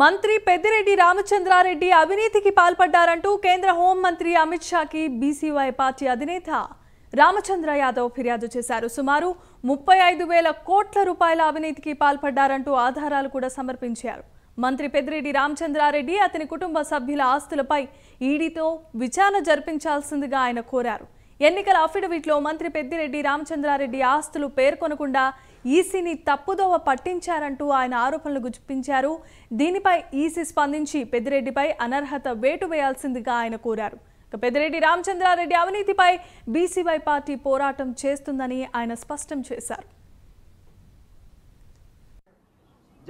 మంత్రి పెద్దిరెడ్డి రామచంద్రారెడ్డి అవినీతికి పాల్పడ్డారంటూ కేంద్ర హోంమంత్రి అమిత్ షాకి బీసీవై పార్టీ అధినేత రామచంద్ర యాదవ్ ఫిర్యాదు చేశారు సుమారు ముప్పై ఐదు వేల కోట్ల రూపాయల అవినీతికి పాల్పడ్డారంటూ ఆధారాలు కూడా సమర్పించారు మంత్రి పెద్దిరెడ్డి రామచంద్రారెడ్డి అతని కుటుంబ సభ్యుల ఆస్తులపై ఈడీతో విచారణ జరిపించాల్సిందిగా ఆయన కోరారు ఎన్నికల అఫిడవిట్లో మంత్రి పెద్దిరెడ్డి రామచంద్రారెడ్డి ఆస్తులు పేర్కొనకుండా ఈసీని తప్పుదోవ పట్టించారంటూ ఆయన ఆరోపణలు గుచ్చిపించారు దీనిపై ఈసీ స్పందించి పెద్దిరెడ్డిపై అనర్హత వేటు వేయాల్సిందిగా ఆయన కోరారు పెద్దిరెడ్డి రామచంద్రారెడ్డి అవినీతిపై బీసీవై పార్టీ పోరాటం చేస్తుందని ఆయన స్పష్టం చేశారు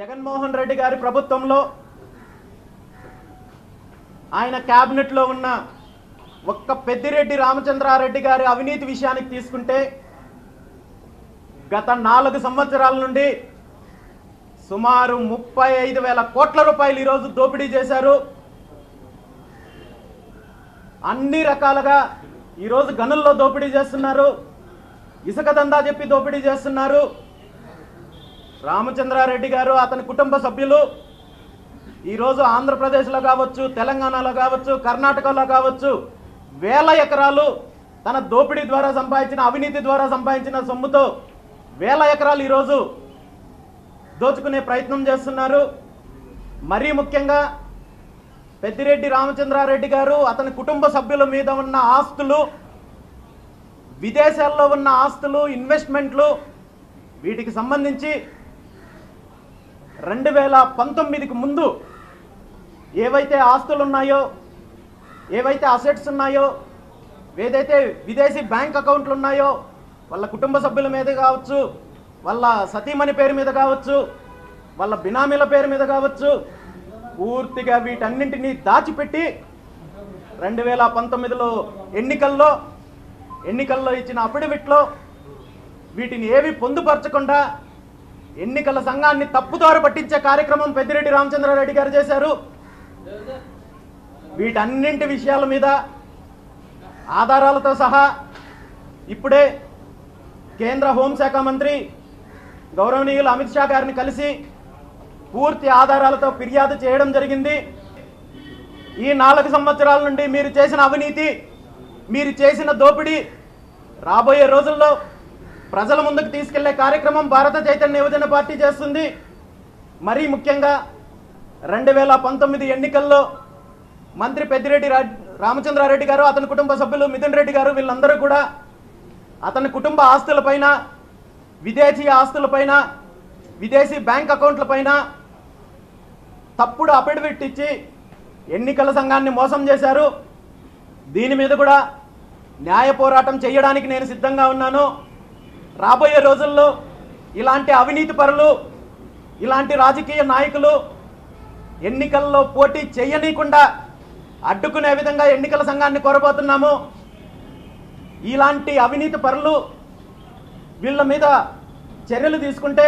జగన్మోహన్ రెడ్డి గారి ప్రభుత్వంలో ఆయన కేబినెట్లో ఉన్న ఒక్క పెద్దిరెడ్డి రామచంద్రారెడ్డి గారి అవినీతి విషయానికి తీసుకుంటే గత నాలుగు సంవత్సరాల నుండి సుమారు ముప్పై ఐదు వేల కోట్ల రూపాయలు ఈరోజు దోపిడీ చేశారు అన్ని రకాలుగా ఈరోజు గనుల్లో దోపిడీ చేస్తున్నారు ఇసుక దందా చెప్పి దోపిడీ చేస్తున్నారు రామచంద్రారెడ్డి గారు అతని కుటుంబ సభ్యులు ఈరోజు ఆంధ్రప్రదేశ్లో కావచ్చు తెలంగాణలో కావచ్చు కర్ణాటకలో కావచ్చు వేల ఎకరాలు తన దోపిడీ ద్వారా సంపాదించిన అవినీతి ద్వారా సంపాదించిన సొమ్ముతో వేల ఎకరాలు ఈరోజు దోచుకునే ప్రయత్నం చేస్తున్నారు మరీ ముఖ్యంగా పెద్దిరెడ్డి రామచంద్రారెడ్డి గారు అతని కుటుంబ సభ్యుల మీద ఉన్న ఆస్తులు విదేశాల్లో ఉన్న ఆస్తులు ఇన్వెస్ట్మెంట్లు వీటికి సంబంధించి రెండు వేల పంతొమ్మిదికి ముందు ఏవైతే ఆస్తులు ఉన్నాయో ఏవైతే అసెట్స్ ఉన్నాయో ఏదైతే విదేశీ బ్యాంక్ అకౌంట్లు ఉన్నాయో వాళ్ళ కుటుంబ సభ్యుల మీద కావచ్చు వాళ్ళ సతీమణి పేరు మీద కావచ్చు వాళ్ళ బినామీల పేరు మీద కావచ్చు పూర్తిగా వీటన్నింటినీ దాచిపెట్టి రెండు వేల పంతొమ్మిదిలో ఎన్నికల్లో ఎన్నికల్లో ఇచ్చిన అఫిడవిట్లో వీటిని ఏవి పొందుపరచకుండా ఎన్నికల సంఘాన్ని తప్పుదారు పట్టించే కార్యక్రమం పెద్దిరెడ్డి రామచంద్రారెడ్డి గారు చేశారు వీటన్నింటి విషయాల మీద ఆధారాలతో సహా ఇప్పుడే కేంద్ర హోంశాఖ మంత్రి గౌరవనీయులు అమిత్ షా గారిని కలిసి పూర్తి ఆధారాలతో ఫిర్యాదు చేయడం జరిగింది ఈ నాలుగు సంవత్సరాల నుండి మీరు చేసిన అవినీతి మీరు చేసిన దోపిడీ రాబోయే రోజుల్లో ప్రజల ముందుకు తీసుకెళ్లే కార్యక్రమం భారత చైతన్య యువజన పార్టీ చేస్తుంది మరీ ముఖ్యంగా రెండు వేల పంతొమ్మిది ఎన్నికల్లో మంత్రి పెద్దిరెడ్డి రామచంద్రారెడ్డి గారు అతని కుటుంబ సభ్యులు మిథున్ రెడ్డి గారు వీళ్ళందరూ కూడా అతని కుటుంబ ఆస్తులపైన విదేశీ ఆస్తులపైన విదేశీ బ్యాంక్ అకౌంట్లపైన తప్పుడు అఫిడవిట్ ఇచ్చి ఎన్నికల సంఘాన్ని మోసం చేశారు దీని మీద కూడా న్యాయ పోరాటం చేయడానికి నేను సిద్ధంగా ఉన్నాను రాబోయే రోజుల్లో ఇలాంటి అవినీతి పరులు ఇలాంటి రాజకీయ నాయకులు ఎన్నికల్లో పోటీ చేయనీయకుండా అడ్డుకునే విధంగా ఎన్నికల సంఘాన్ని కోరబోతున్నాము ఇలాంటి అవినీతి పరులు వీళ్ళ మీద చర్యలు తీసుకుంటే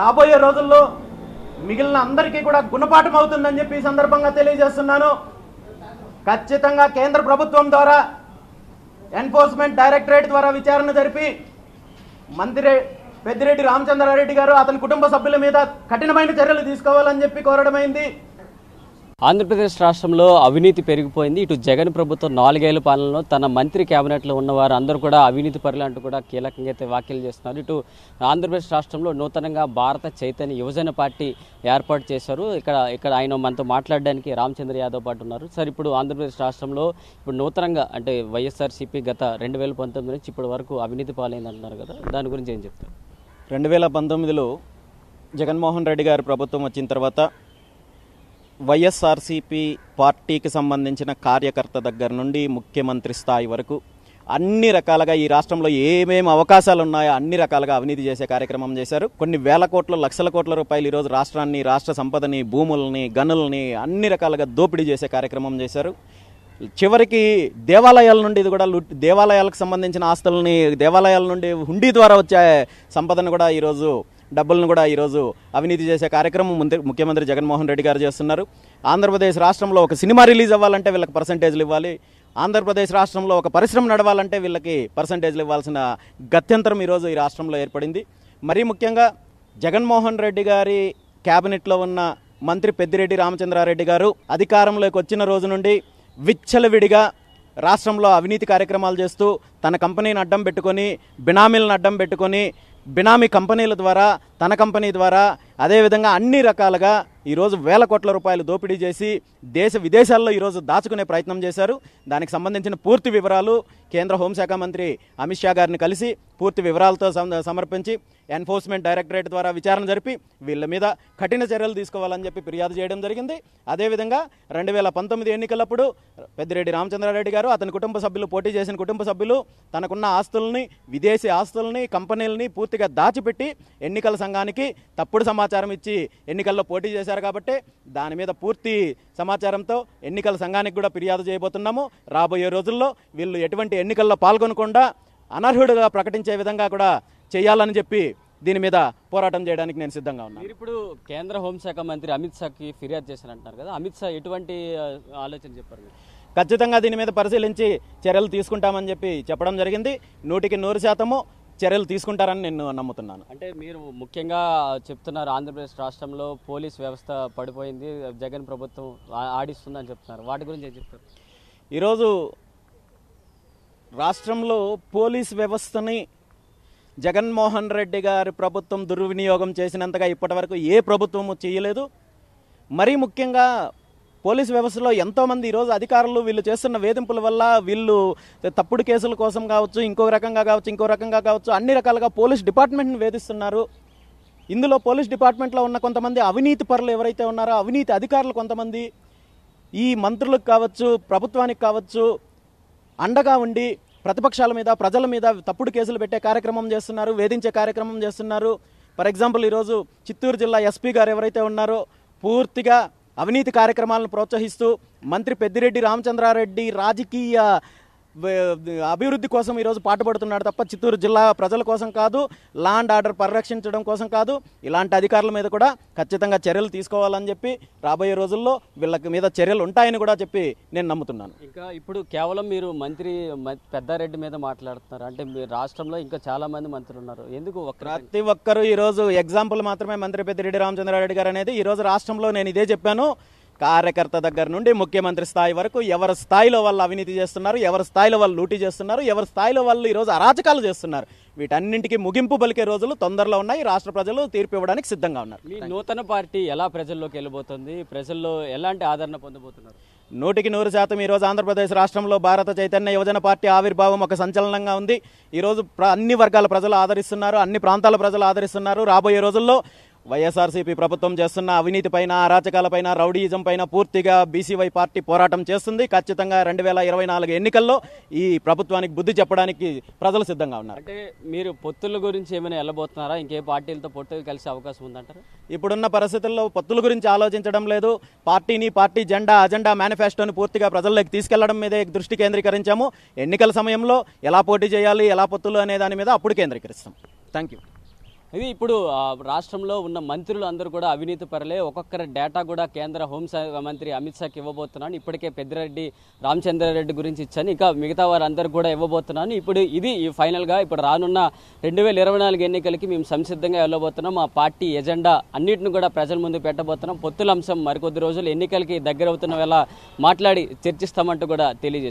రాబోయే రోజుల్లో మిగిలిన అందరికీ కూడా గుణపాఠం అవుతుందని చెప్పి ఈ సందర్భంగా తెలియజేస్తున్నాను ఖచ్చితంగా కేంద్ర ప్రభుత్వం ద్వారా ఎన్ఫోర్స్మెంట్ డైరెక్టరేట్ ద్వారా విచారణ జరిపి మంత్రి పెద్దిరెడ్డి రామచంద్రారెడ్డి గారు అతని కుటుంబ సభ్యుల మీద కఠినమైన చర్యలు తీసుకోవాలని చెప్పి కోరడమైంది ఆంధ్రప్రదేశ్ రాష్ట్రంలో అవినీతి పెరిగిపోయింది ఇటు జగన్ ప్రభుత్వం నాలుగేళ్ల పాలనలో తన మంత్రి క్యాబినెట్లో ఉన్నవారు అందరూ కూడా అవినీతి పరులు అంటూ కూడా కీలకంగా అయితే వ్యాఖ్యలు చేస్తున్నారు ఇటు ఆంధ్రప్రదేశ్ రాష్ట్రంలో నూతనంగా భారత చైతన్య యువజన పార్టీ ఏర్పాటు చేశారు ఇక్కడ ఇక్కడ ఆయన మనతో మాట్లాడడానికి రామచంద్ర యాదవ్ పాటు ఉన్నారు సార్ ఇప్పుడు ఆంధ్రప్రదేశ్ రాష్ట్రంలో ఇప్పుడు నూతనంగా అంటే వైఎస్ఆర్సీపీ గత రెండు వేల పంతొమ్మిది నుంచి ఇప్పటి వరకు అవినీతి పాలైంది అంటున్నారు కదా దాని గురించి ఏం చెప్తారు రెండు వేల పంతొమ్మిదిలో జగన్మోహన్ రెడ్డి గారి ప్రభుత్వం వచ్చిన తర్వాత వైఎస్ఆర్సీపీ పార్టీకి సంబంధించిన కార్యకర్త దగ్గర నుండి ముఖ్యమంత్రి స్థాయి వరకు అన్ని రకాలుగా ఈ రాష్ట్రంలో ఏమేమి అవకాశాలు ఉన్నాయో అన్ని రకాలుగా అవినీతి చేసే కార్యక్రమం చేశారు కొన్ని వేల కోట్ల లక్షల కోట్ల రూపాయలు ఈరోజు రాష్ట్రాన్ని రాష్ట్ర సంపదని భూముల్ని గనుల్ని అన్ని రకాలుగా దోపిడీ చేసే కార్యక్రమం చేశారు చివరికి దేవాలయాల నుండి ఇది కూడా దేవాలయాలకు సంబంధించిన ఆస్తుల్ని దేవాలయాల నుండి హుండీ ద్వారా వచ్చే సంపదను కూడా ఈరోజు డబ్బులను కూడా ఈరోజు అవినీతి చేసే కార్యక్రమం ముఖ్యమంత్రి జగన్మోహన్ రెడ్డి గారు చేస్తున్నారు ఆంధ్రప్రదేశ్ రాష్ట్రంలో ఒక సినిమా రిలీజ్ అవ్వాలంటే వీళ్ళకి పర్సంటేజ్లు ఇవ్వాలి ఆంధ్రప్రదేశ్ రాష్ట్రంలో ఒక పరిశ్రమ నడవాలంటే వీళ్ళకి పర్సంటేజ్లు ఇవ్వాల్సిన గత్యంతరం ఈరోజు ఈ రాష్ట్రంలో ఏర్పడింది మరీ ముఖ్యంగా జగన్మోహన్ రెడ్డి గారి క్యాబినెట్లో ఉన్న మంత్రి పెద్దిరెడ్డి రామచంద్రారెడ్డి గారు అధికారంలోకి వచ్చిన రోజు నుండి విచ్చలవిడిగా రాష్ట్రంలో అవినీతి కార్యక్రమాలు చేస్తూ తన కంపెనీని అడ్డం పెట్టుకొని బినామీలను అడ్డం పెట్టుకొని బినామీ కంపెనీల ద్వారా తన కంపెనీ ద్వారా అదేవిధంగా అన్ని రకాలుగా ఈరోజు వేల కోట్ల రూపాయలు దోపిడీ చేసి దేశ విదేశాల్లో ఈరోజు దాచుకునే ప్రయత్నం చేశారు దానికి సంబంధించిన పూర్తి వివరాలు కేంద్ర హోంశాఖ మంత్రి అమిత్ షా గారిని కలిసి పూర్తి వివరాలతో సమర్పించి ఎన్ఫోర్స్మెంట్ డైరెక్టరేట్ ద్వారా విచారణ జరిపి వీళ్ళ మీద కఠిన చర్యలు తీసుకోవాలని చెప్పి ఫిర్యాదు చేయడం జరిగింది అదేవిధంగా రెండు వేల పంతొమ్మిది ఎన్నికలప్పుడు పెద్దిరెడ్డి రామచంద్రారెడ్డి గారు అతని కుటుంబ సభ్యులు పోటీ చేసిన కుటుంబ సభ్యులు తనకున్న ఆస్తుల్ని విదేశీ ఆస్తుల్ని కంపెనీలని పూర్తిగా దాచిపెట్టి ఎన్నికల సంఘానికి తప్పుడు సమాచారం ఇచ్చి ఎన్నికల్లో పోటీ చేశారు కాబట్టి దాని మీద పూర్తి సమాచారంతో ఎన్నికల సంఘానికి కూడా ఫిర్యాదు చేయబోతున్నాము రాబోయే రోజుల్లో వీళ్ళు ఎటువంటి ఎన్నికల్లో పాల్గొనకుండా అనర్హుడుగా ప్రకటించే విధంగా కూడా చేయాలని చెప్పి దీని మీద పోరాటం చేయడానికి నేను సిద్ధంగా ఉన్నాను ఇప్పుడు కేంద్ర హోంశాఖ మంత్రి అమిత్ షాకి ఫిర్యాదు చేశానంటున్నారు కదా అమిత్ షా ఎటువంటి ఆలోచన చెప్పారు ఖచ్చితంగా దీని మీద పరిశీలించి చర్యలు తీసుకుంటామని చెప్పి చెప్పడం జరిగింది నూటికి నూరు శాతము చర్యలు తీసుకుంటారని నేను నమ్ముతున్నాను అంటే మీరు ముఖ్యంగా చెప్తున్నారు ఆంధ్రప్రదేశ్ రాష్ట్రంలో పోలీస్ వ్యవస్థ పడిపోయింది జగన్ ప్రభుత్వం ఆడిస్తుందని చెప్తున్నారు వాటి గురించి ఏం చెప్తారు ఈరోజు రాష్ట్రంలో పోలీస్ వ్యవస్థని జగన్మోహన్ రెడ్డి గారి ప్రభుత్వం దుర్వినియోగం చేసినంతగా ఇప్పటివరకు ఏ ప్రభుత్వము చేయలేదు మరీ ముఖ్యంగా పోలీసు వ్యవస్థలో ఎంతోమంది ఈరోజు అధికారులు వీళ్ళు చేస్తున్న వేధింపుల వల్ల వీళ్ళు తప్పుడు కేసుల కోసం కావచ్చు ఇంకో రకంగా కావచ్చు ఇంకో రకంగా కావచ్చు అన్ని రకాలుగా పోలీస్ డిపార్ట్మెంట్ని వేధిస్తున్నారు ఇందులో పోలీస్ డిపార్ట్మెంట్లో ఉన్న కొంతమంది అవినీతి పరులు ఎవరైతే ఉన్నారో అవినీతి అధికారులు కొంతమంది ఈ మంత్రులకు కావచ్చు ప్రభుత్వానికి కావచ్చు అండగా ఉండి ప్రతిపక్షాల మీద ప్రజల మీద తప్పుడు కేసులు పెట్టే కార్యక్రమం చేస్తున్నారు వేధించే కార్యక్రమం చేస్తున్నారు ఫర్ ఎగ్జాంపుల్ ఈరోజు చిత్తూరు జిల్లా ఎస్పీ గారు ఎవరైతే ఉన్నారో పూర్తిగా అవినీతి కార్యక్రమాలను ప్రోత్సహిస్తూ మంత్రి పెద్దిరెడ్డి రామచంద్రారెడ్డి రాజకీయ అభివృద్ధి కోసం ఈరోజు పాటుపడుతున్నాడు తప్ప చిత్తూరు జిల్లా ప్రజల కోసం కాదు ల్యాండ్ ఆర్డర్ పరిరక్షించడం కోసం కాదు ఇలాంటి అధికారుల మీద కూడా ఖచ్చితంగా చర్యలు తీసుకోవాలని చెప్పి రాబోయే రోజుల్లో వీళ్ళకి మీద చర్యలు ఉంటాయని కూడా చెప్పి నేను నమ్ముతున్నాను ఇంకా ఇప్పుడు కేవలం మీరు మంత్రి పెద్దారెడ్డి మీద మాట్లాడుతున్నారు అంటే మీ రాష్ట్రంలో ఇంకా చాలా మంది మంత్రులు ఉన్నారు ఎందుకు ప్రతి ఒక్కరూ ఈరోజు ఎగ్జాంపుల్ మాత్రమే మంత్రి పెద్దిరెడ్డి రామచంద్రారెడ్డి గారు అనేది ఈరోజు రాష్ట్రంలో నేను ఇదే చెప్పాను కార్యకర్త దగ్గర నుండి ముఖ్యమంత్రి స్థాయి వరకు ఎవరి స్థాయిలో వాళ్ళు అవినీతి చేస్తున్నారు ఎవరి స్థాయిలో వాళ్ళు లూటీ చేస్తున్నారు ఎవరి స్థాయిలో వాళ్ళు ఈరోజు అరాచకాలు చేస్తున్నారు వీటన్నింటికి ముగింపు పలికే రోజులు తొందరలో ఉన్నాయి రాష్ట్ర ప్రజలు తీర్పు ఇవ్వడానికి సిద్ధంగా ఉన్నారు మీ నూతన పార్టీ ఎలా ప్రజల్లోకి వెళ్ళబోతుంది ప్రజల్లో ఎలాంటి ఆదరణ పొందబోతున్నారు నూటికి నూరు శాతం ఈరోజు ఆంధ్రప్రదేశ్ రాష్ట్రంలో భారత చైతన్య యువజన పార్టీ ఆవిర్భావం ఒక సంచలనంగా ఉంది ఈరోజు అన్ని వర్గాల ప్రజలు ఆదరిస్తున్నారు అన్ని ప్రాంతాల ప్రజలు ఆదరిస్తున్నారు రాబోయే రోజుల్లో వైఎస్ఆర్సీపీ ప్రభుత్వం చేస్తున్న అవినీతి అవినీతిపైన అరాచకాలపైన రౌడీయిజం పైన పూర్తిగా బీసీవై పార్టీ పోరాటం చేస్తుంది ఖచ్చితంగా రెండు వేల ఇరవై నాలుగు ఎన్నికల్లో ఈ ప్రభుత్వానికి బుద్ధి చెప్పడానికి ప్రజలు సిద్ధంగా ఉన్నారు అంటే మీరు పొత్తుల గురించి ఏమైనా వెళ్ళబోతున్నారా ఇంకే పార్టీలతో పొత్తులు కలిసే అవకాశం ఉందంటారు ఇప్పుడున్న పరిస్థితుల్లో పొత్తుల గురించి ఆలోచించడం లేదు పార్టీని పార్టీ జెండా అజెండా మేనిఫెస్టోని పూర్తిగా ప్రజల్లోకి తీసుకెళ్లడం మీదే దృష్టి కేంద్రీకరించాము ఎన్నికల సమయంలో ఎలా పోటీ చేయాలి ఎలా పొత్తులు అనే దాని మీద అప్పుడు కేంద్రీకరిస్తాం థ్యాంక్ యూ ఇది ఇప్పుడు రాష్ట్రంలో ఉన్న మంత్రులు అందరూ కూడా అవినీతి పరలే ఒక్కొక్కరి డేటా కూడా కేంద్ర హోంశాఖ మంత్రి అమిత్ షాకి ఇవ్వబోతున్నాను ఇప్పటికే పెద్దిరెడ్డి రామచంద్రారెడ్డి గురించి ఇచ్చాను ఇంకా మిగతా వారందరూ కూడా ఇవ్వబోతున్నాను ఇప్పుడు ఇది ఫైనల్గా ఇప్పుడు రానున్న రెండు వేల ఇరవై నాలుగు ఎన్నికలకి మేము సంసిద్ధంగా వెళ్ళబోతున్నాం మా పార్టీ ఎజెండా అన్నింటిని కూడా ప్రజల ముందు పెట్టబోతున్నాం పొత్తుల అంశం మరికొద్ది రోజులు ఎన్నికలకి దగ్గర అవుతున్న వేళ మాట్లాడి చర్చిస్తామంటూ కూడా తెలియజేస్తాం